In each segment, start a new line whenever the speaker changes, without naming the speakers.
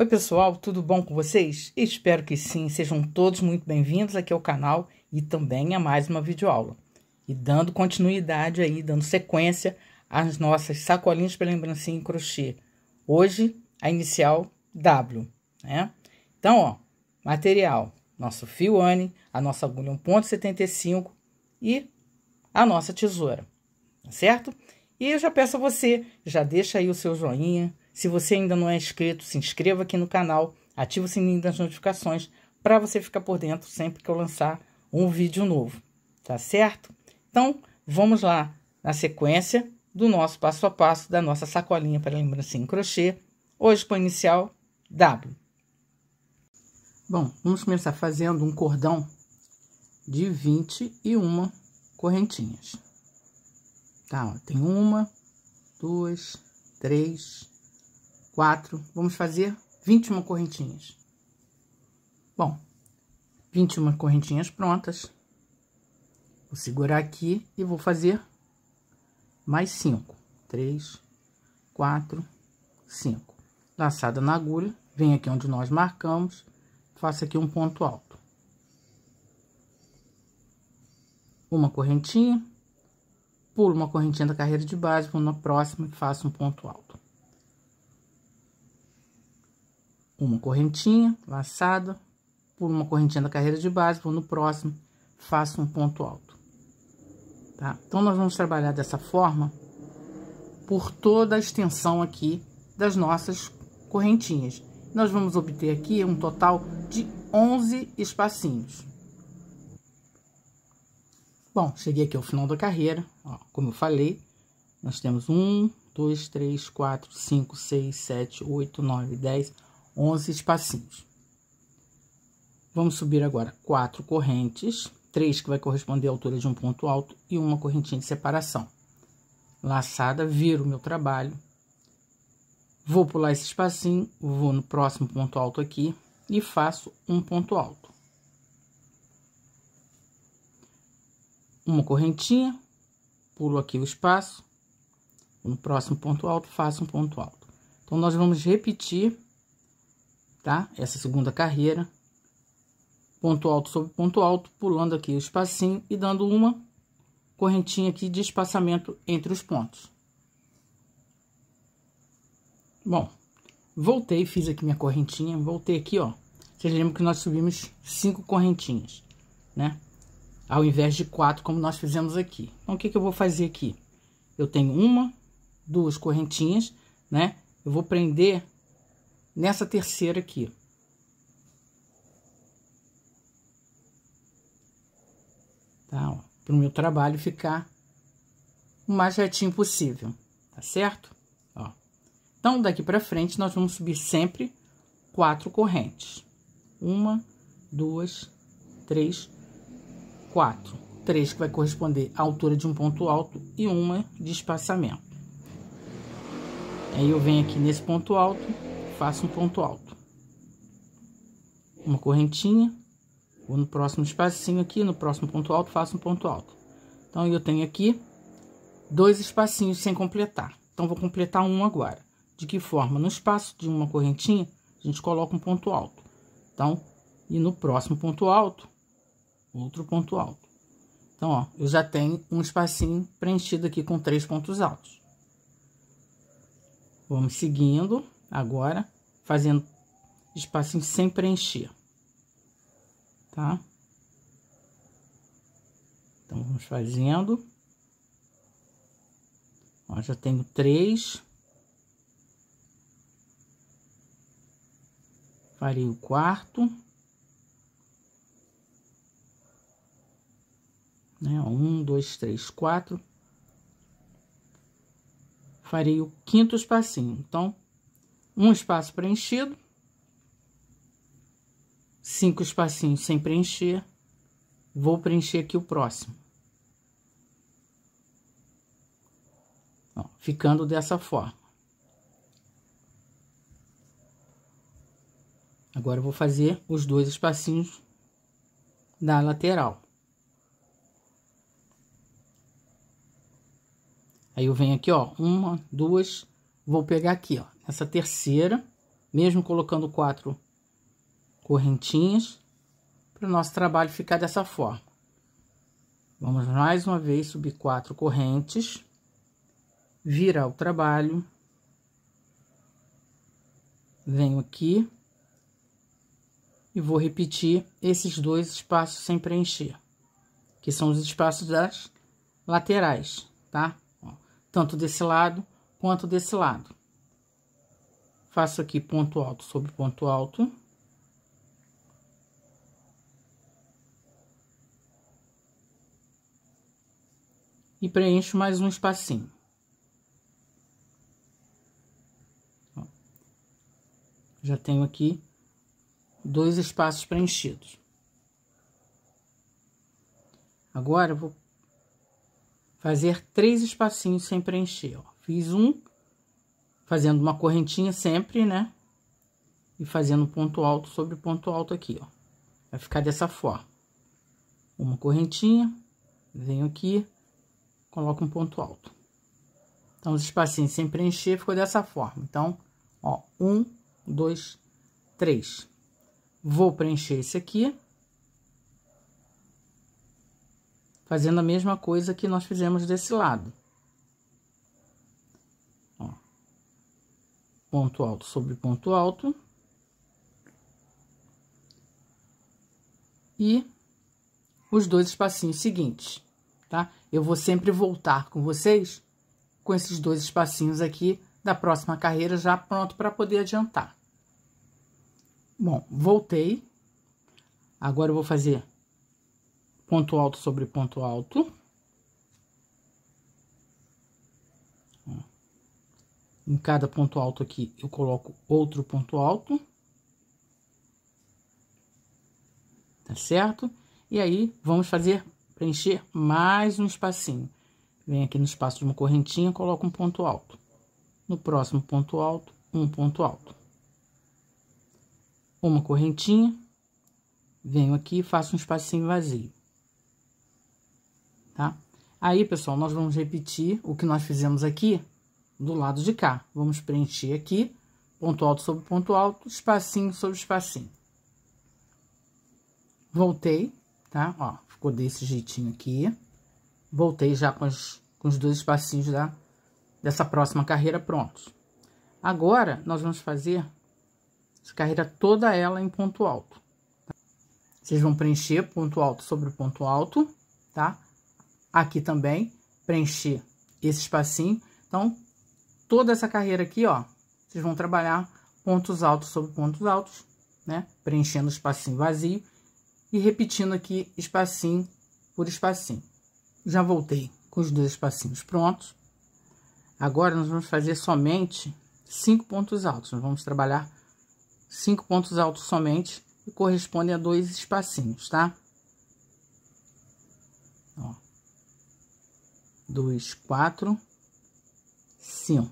Oi, pessoal, tudo bom com vocês? Espero que sim. Sejam todos muito bem-vindos aqui ao canal e também a mais uma videoaula. E dando continuidade aí, dando sequência às nossas sacolinhas para lembrancinha e crochê. Hoje, a inicial W, né? Então, ó, material, nosso fio Anne, a nossa agulha 1.75 e a nossa tesoura, tá certo? E eu já peço a você, já deixa aí o seu joinha, se você ainda não é inscrito, se inscreva aqui no canal, ative o sininho das notificações para você ficar por dentro sempre que eu lançar um vídeo novo, tá certo? Então, vamos lá na sequência do nosso passo a passo da nossa sacolinha para lembrancinha em crochê, hoje com a inicial W. Bom, vamos começar fazendo um cordão de 21 correntinhas. Tá, ó, tem uma, duas, três, 4, vamos fazer 21 correntinhas. Bom, 21 correntinhas prontas. Vou segurar aqui e vou fazer mais 5. 3, 4, 5. Laçada na agulha, vem aqui onde nós marcamos, faço aqui um ponto alto. Uma correntinha, pulo uma correntinha da carreira de base, vou na próxima e faço um ponto alto. uma correntinha laçada, por uma correntinha da carreira de base, vou no próximo, faço um ponto alto. Tá? Então, nós vamos trabalhar dessa forma por toda a extensão aqui das nossas correntinhas. Nós vamos obter aqui um total de 11 espacinhos. Bom, cheguei aqui ao final da carreira, ó, como eu falei, nós temos um, dois, três, quatro, cinco, seis, sete, oito, nove, dez. 11 espacinhos. Vamos subir agora quatro correntes, três que vai corresponder à altura de um ponto alto e uma correntinha de separação. Laçada, viro o meu trabalho, vou pular esse espacinho, vou no próximo ponto alto aqui e faço um ponto alto. Uma correntinha, pulo aqui o espaço, no próximo ponto alto, faço um ponto alto. Então, nós vamos repetir tá? Essa segunda carreira. Ponto alto sobre ponto alto, pulando aqui o espacinho e dando uma correntinha aqui de espaçamento entre os pontos. Bom, voltei, fiz aqui minha correntinha, voltei aqui, ó. Vocês lembram que nós subimos cinco correntinhas, né? Ao invés de quatro, como nós fizemos aqui. Então, o que, que eu vou fazer aqui? Eu tenho uma, duas correntinhas, né? Eu vou prender nessa terceira aqui. Tá, Para o meu trabalho ficar o mais retinho possível, tá certo? Ó. Então, daqui para frente, nós vamos subir sempre quatro correntes. Uma, duas, três, quatro. Três que vai corresponder à altura de um ponto alto e uma de espaçamento. Aí, eu venho aqui nesse ponto alto faço um ponto alto. Uma correntinha, vou no próximo espacinho aqui, no próximo ponto alto, faço um ponto alto. Então, eu tenho aqui dois espacinhos sem completar. Então, vou completar um agora. De que forma? No espaço de uma correntinha, a gente coloca um ponto alto. Então, e no próximo ponto alto, outro ponto alto. Então, ó, eu já tenho um espacinho preenchido aqui com três pontos altos. Vamos seguindo agora, fazendo espacinho sem preencher, tá? Então, vamos fazendo. Ó, já tenho três. Farei o quarto. Né? um, dois, três, quatro. Farei o quinto espacinho. Então, um espaço preenchido, cinco espacinhos sem preencher, vou preencher aqui o próximo. Ó, ficando dessa forma. Agora, vou fazer os dois espacinhos da lateral. Aí, eu venho aqui, ó, uma, duas, vou pegar aqui, ó, essa terceira, mesmo colocando quatro correntinhas, para o nosso trabalho ficar dessa forma. Vamos mais uma vez subir quatro correntes, virar o trabalho, venho aqui e vou repetir esses dois espaços sem preencher, que são os espaços das laterais, tá? Tanto desse lado quanto desse lado faço aqui ponto alto sobre ponto alto. E preencho mais um espacinho. Já tenho aqui dois espaços preenchidos. Agora, vou fazer três espacinhos sem preencher, ó. Fiz um, fazendo uma correntinha sempre, né? E fazendo ponto alto sobre ponto alto aqui, ó. Vai ficar dessa forma. Uma correntinha, venho aqui, coloco um ponto alto. Então, os espacinhos sem preencher ficou dessa forma. Então, ó, um, dois, três. Vou preencher esse aqui. Fazendo a mesma coisa que nós fizemos desse lado. ponto alto sobre ponto alto. E os dois espacinhos seguintes, tá? Eu vou sempre voltar com vocês com esses dois espacinhos aqui da próxima carreira já pronto para poder adiantar. Bom, voltei. Agora eu vou fazer ponto alto sobre ponto alto. Em cada ponto alto aqui, eu coloco outro ponto alto. Tá certo? E aí, vamos fazer, preencher mais um espacinho. Vem aqui no espaço de uma correntinha, coloco um ponto alto. No próximo ponto alto, um ponto alto. Uma correntinha, venho aqui e faço um espacinho vazio. Tá? Aí, pessoal, nós vamos repetir o que nós fizemos aqui do lado de cá. Vamos preencher aqui, ponto alto sobre ponto alto, espacinho sobre espacinho. Voltei, tá? Ó, ficou desse jeitinho aqui. Voltei já com, as, com os dois espacinhos da, dessa próxima carreira prontos. Agora, nós vamos fazer essa carreira toda ela em ponto alto. Tá? Vocês vão preencher ponto alto sobre ponto alto, tá? Aqui também, preencher esse espacinho. Então, toda essa carreira aqui, ó, vocês vão trabalhar pontos altos sobre pontos altos, né? Preenchendo o espacinho vazio e repetindo aqui espacinho por espacinho. Já voltei com os dois espacinhos prontos. Agora, nós vamos fazer somente cinco pontos altos. Nós vamos trabalhar cinco pontos altos somente e corresponde a dois espacinhos, tá? Ó. Dois, quatro 5.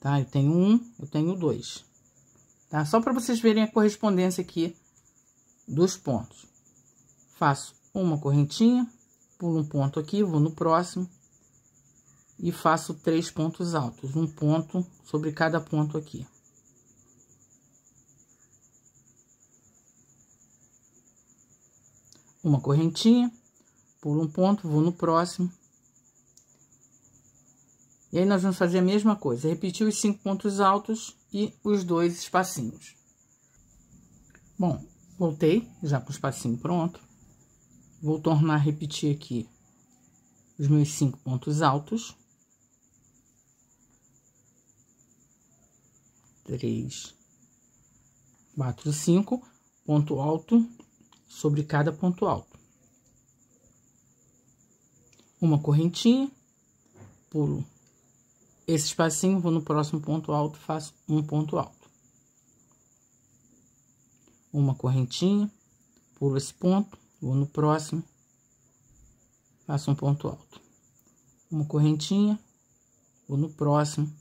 Tá? Eu tenho um, eu tenho dois. Tá? Só para vocês verem a correspondência aqui dos pontos. Faço uma correntinha, pulo um ponto aqui, vou no próximo e faço três pontos altos, um ponto sobre cada ponto aqui. Uma correntinha, pulo um ponto, vou no próximo e aí, nós vamos fazer a mesma coisa, repetir os cinco pontos altos e os dois espacinhos. Bom, voltei, já com o espacinho pronto. Vou tornar a repetir aqui os meus cinco pontos altos. Três, quatro, cinco, ponto alto sobre cada ponto alto. Uma correntinha, pulo esse espacinho, vou no próximo ponto alto, faço um ponto alto. Uma correntinha, pulo esse ponto, vou no próximo, faço um ponto alto. Uma correntinha, vou no próximo,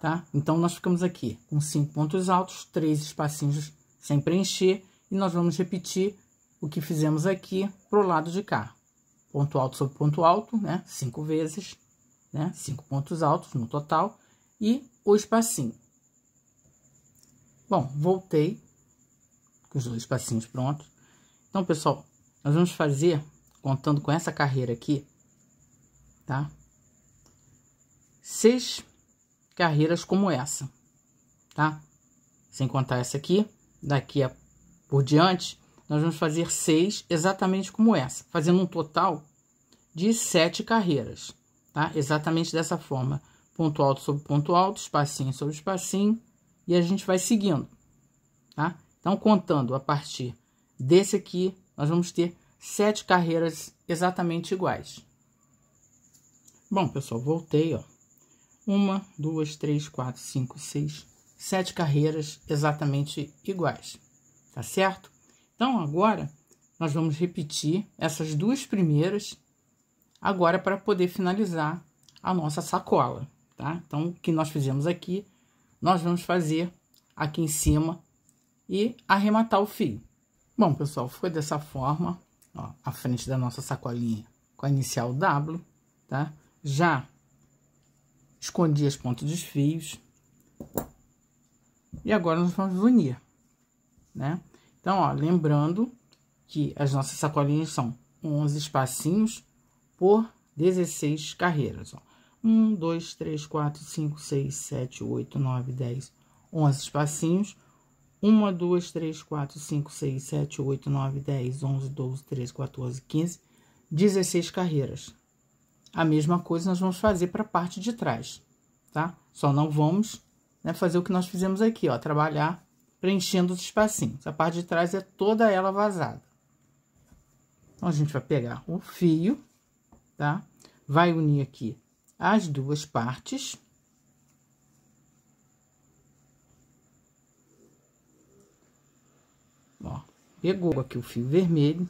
tá? Então, nós ficamos aqui com cinco pontos altos, três espacinhos sem preencher, e nós vamos repetir o que fizemos aqui pro lado de cá ponto alto sobre ponto alto, né? Cinco vezes, né? Cinco pontos altos no total e o espacinho. Bom, voltei com os dois espacinhos prontos. Então, pessoal, nós vamos fazer, contando com essa carreira aqui, tá? Seis carreiras como essa, tá? Sem contar essa aqui, daqui a, por diante, nós vamos fazer seis exatamente como essa, fazendo um total de sete carreiras, tá? Exatamente dessa forma, ponto alto sobre ponto alto, espacinho sobre espacinho, e a gente vai seguindo, tá? Então, contando a partir desse aqui, nós vamos ter sete carreiras exatamente iguais. Bom, pessoal, voltei, ó. Uma, duas, três, quatro, cinco, seis, sete carreiras exatamente iguais, tá certo? Então, agora, nós vamos repetir essas duas primeiras, agora para poder finalizar a nossa sacola, tá? Então, o que nós fizemos aqui, nós vamos fazer aqui em cima e arrematar o fio. Bom, pessoal, foi dessa forma, ó, a frente da nossa sacolinha com a inicial W, tá? Já escondi as pontas dos fios. E agora nós vamos unir, né? Então, ó, lembrando que as nossas sacolinhas são 11 espacinhos por 16 carreiras, ó. 1, 2, 3, 4, 5, 6, 7, 8, 9, 10, 11 espacinhos. 1, 2, 3, 4, 5, 6, 7, 8, 9, 10, 11, 12, 13, 14, 15, 16 carreiras. A mesma coisa nós vamos fazer para a parte de trás, tá? Só não vamos né, fazer o que nós fizemos aqui, ó, trabalhar preenchendo os espacinhos. A parte de trás é toda ela vazada. Então, a gente vai pegar o fio, tá? Vai unir aqui as duas partes. Ó, pegou aqui o fio vermelho.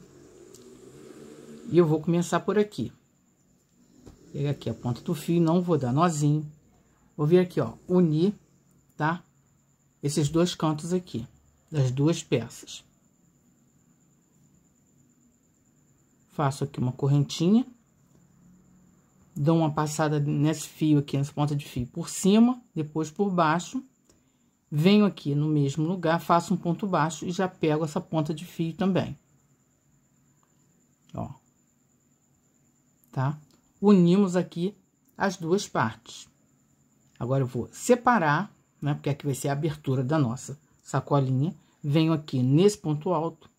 E eu vou começar por aqui. Pegar aqui a ponta do fio, não vou dar nozinho. Vou vir aqui, ó, unir, tá? esses dois cantos aqui, das duas peças. Faço aqui uma correntinha, dou uma passada nesse fio aqui, nessa ponta de fio por cima, depois por baixo. Venho aqui no mesmo lugar, faço um ponto baixo e já pego essa ponta de fio também. Ó. Tá? Unimos aqui as duas partes. Agora, eu vou separar né? Porque aqui vai ser a abertura da nossa sacolinha. Venho aqui nesse ponto alto,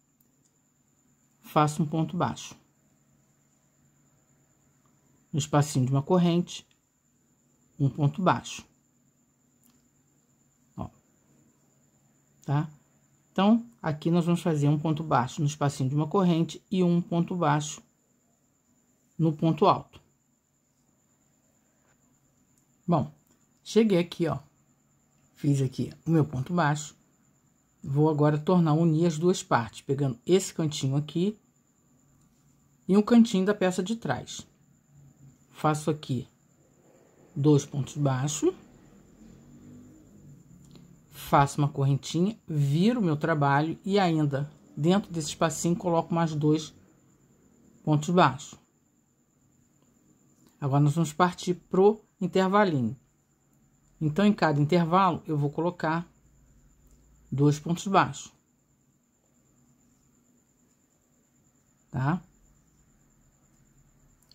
faço um ponto baixo. No espacinho de uma corrente, um ponto baixo. Ó. Tá? Então, aqui nós vamos fazer um ponto baixo no espacinho de uma corrente e um ponto baixo no ponto alto. Bom, cheguei aqui, ó, Fiz aqui o meu ponto baixo. Vou agora tornar unir as duas partes, pegando esse cantinho aqui e um cantinho da peça de trás. Faço aqui dois pontos baixos. Faço uma correntinha, viro o meu trabalho e ainda dentro desse espacinho coloco mais dois pontos baixos. Agora nós vamos partir pro intervalinho. Então, em cada intervalo, eu vou colocar dois pontos baixos. Tá?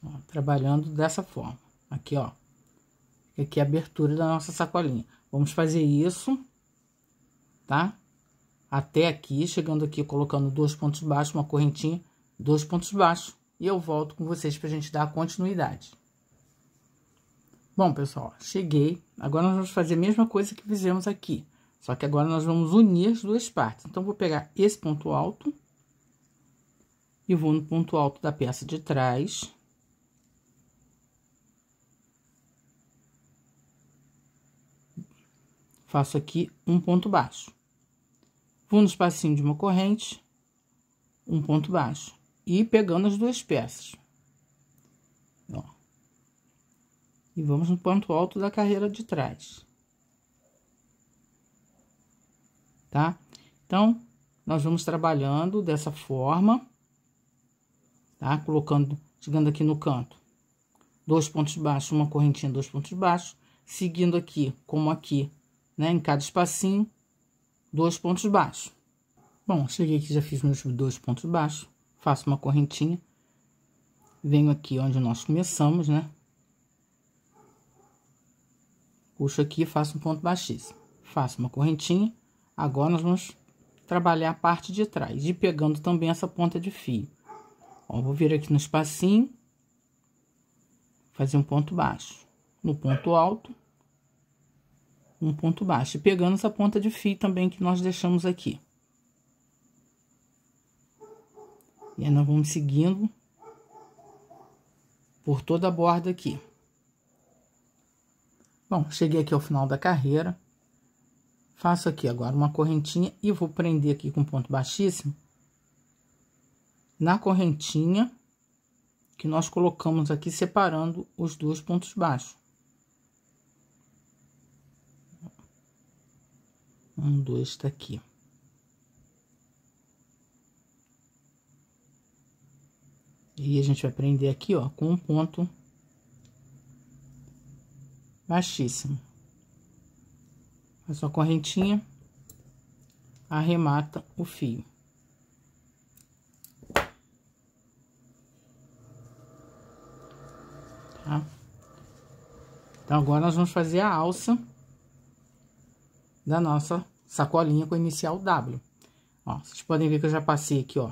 Ó, trabalhando dessa forma. Aqui, ó. Aqui é a abertura da nossa sacolinha. Vamos fazer isso, tá? Até aqui, chegando aqui, colocando dois pontos baixos, uma correntinha, dois pontos baixos. E eu volto com vocês para a gente dar continuidade. Bom, pessoal, cheguei. Agora nós vamos fazer a mesma coisa que fizemos aqui. Só que agora nós vamos unir as duas partes. Então, vou pegar esse ponto alto e vou no ponto alto da peça de trás. Faço aqui um ponto baixo. Vou no espacinho de uma corrente, um ponto baixo. E pegando as duas peças. E vamos no ponto alto da carreira de trás. Tá? Então, nós vamos trabalhando dessa forma, tá? Colocando, chegando aqui no canto, dois pontos baixos, uma correntinha, dois pontos baixos, seguindo aqui, como aqui, né? Em cada espacinho, dois pontos baixos. Bom, cheguei aqui, já fiz meus dois pontos baixos, faço uma correntinha, venho aqui onde nós começamos, né? Puxo aqui e faço um ponto baixíssimo. Faço uma correntinha. Agora nós vamos trabalhar a parte de trás. E pegando também essa ponta de fio. Ó, vou vir aqui no espacinho. Fazer um ponto baixo. No ponto alto. Um ponto baixo. E pegando essa ponta de fio também que nós deixamos aqui. E aí nós vamos seguindo por toda a borda aqui. Bom, cheguei aqui ao final da carreira. Faço aqui agora uma correntinha e vou prender aqui com ponto baixíssimo. Na correntinha que nós colocamos aqui, separando os dois pontos baixos. Um, dois, tá aqui. E a gente vai prender aqui, ó, com um ponto baixíssimo. a uma correntinha, arremata o fio. Tá? Então, agora nós vamos fazer a alça da nossa sacolinha com o inicial W. Ó, vocês podem ver que eu já passei aqui, ó.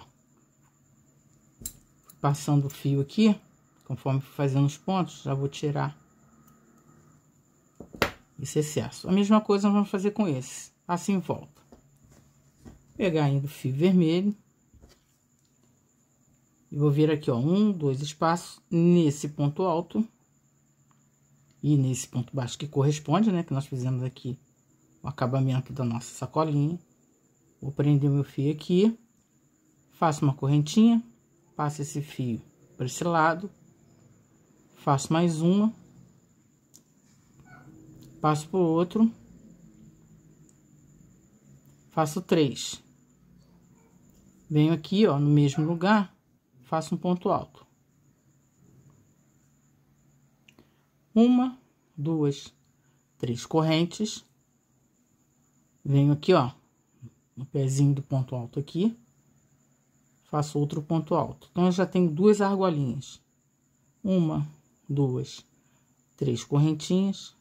Passando o fio aqui, conforme fazendo os pontos, já vou tirar esse excesso. A mesma coisa vamos fazer com esse, assim volta. Pegar ainda o fio vermelho. E vou vir aqui, ó, um, dois espaços nesse ponto alto. E nesse ponto baixo que corresponde, né, que nós fizemos aqui o acabamento da nossa sacolinha. Vou prender meu fio aqui, faço uma correntinha, passo esse fio para esse lado, faço mais uma passo pro outro, faço três. Venho aqui, ó, no mesmo lugar, faço um ponto alto. Uma, duas, três correntes. Venho aqui, ó, no pezinho do ponto alto aqui, faço outro ponto alto. Então, eu já tenho duas argolinhas. Uma, duas, três correntinhas.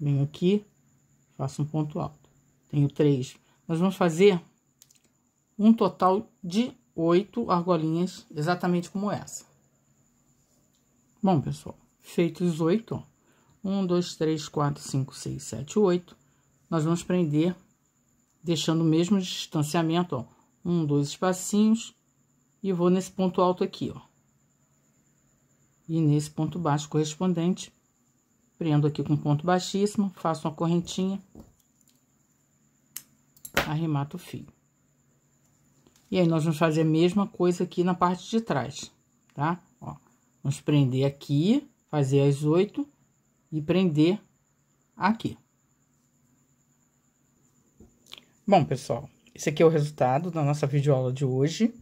Venho aqui, faço um ponto alto. Tenho três. Nós vamos fazer um total de oito argolinhas, exatamente como essa. Bom, pessoal, feitos os oito, Um, dois, três, quatro, cinco, seis, sete, oito. Nós vamos prender, deixando o mesmo distanciamento, ó. Um, dois espacinhos. E vou nesse ponto alto aqui, ó. E nesse ponto baixo correspondente, Prendo aqui com ponto baixíssimo, faço uma correntinha, arremato o fio. E aí, nós vamos fazer a mesma coisa aqui na parte de trás, tá? Ó, vamos prender aqui, fazer as oito e prender aqui. Bom, pessoal, esse aqui é o resultado da nossa videoaula de hoje,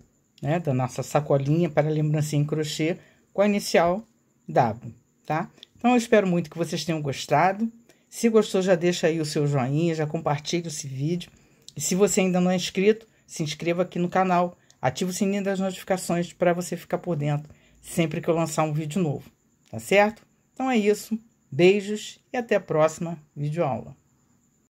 né? Da nossa sacolinha para lembrancinha em crochê com a inicial W, tá? Então eu espero muito que vocês tenham gostado. Se gostou, já deixa aí o seu joinha, já compartilha esse vídeo. E se você ainda não é inscrito, se inscreva aqui no canal, ative o sininho das notificações para você ficar por dentro sempre que eu lançar um vídeo novo, tá certo? Então é isso, beijos e até a próxima videoaula.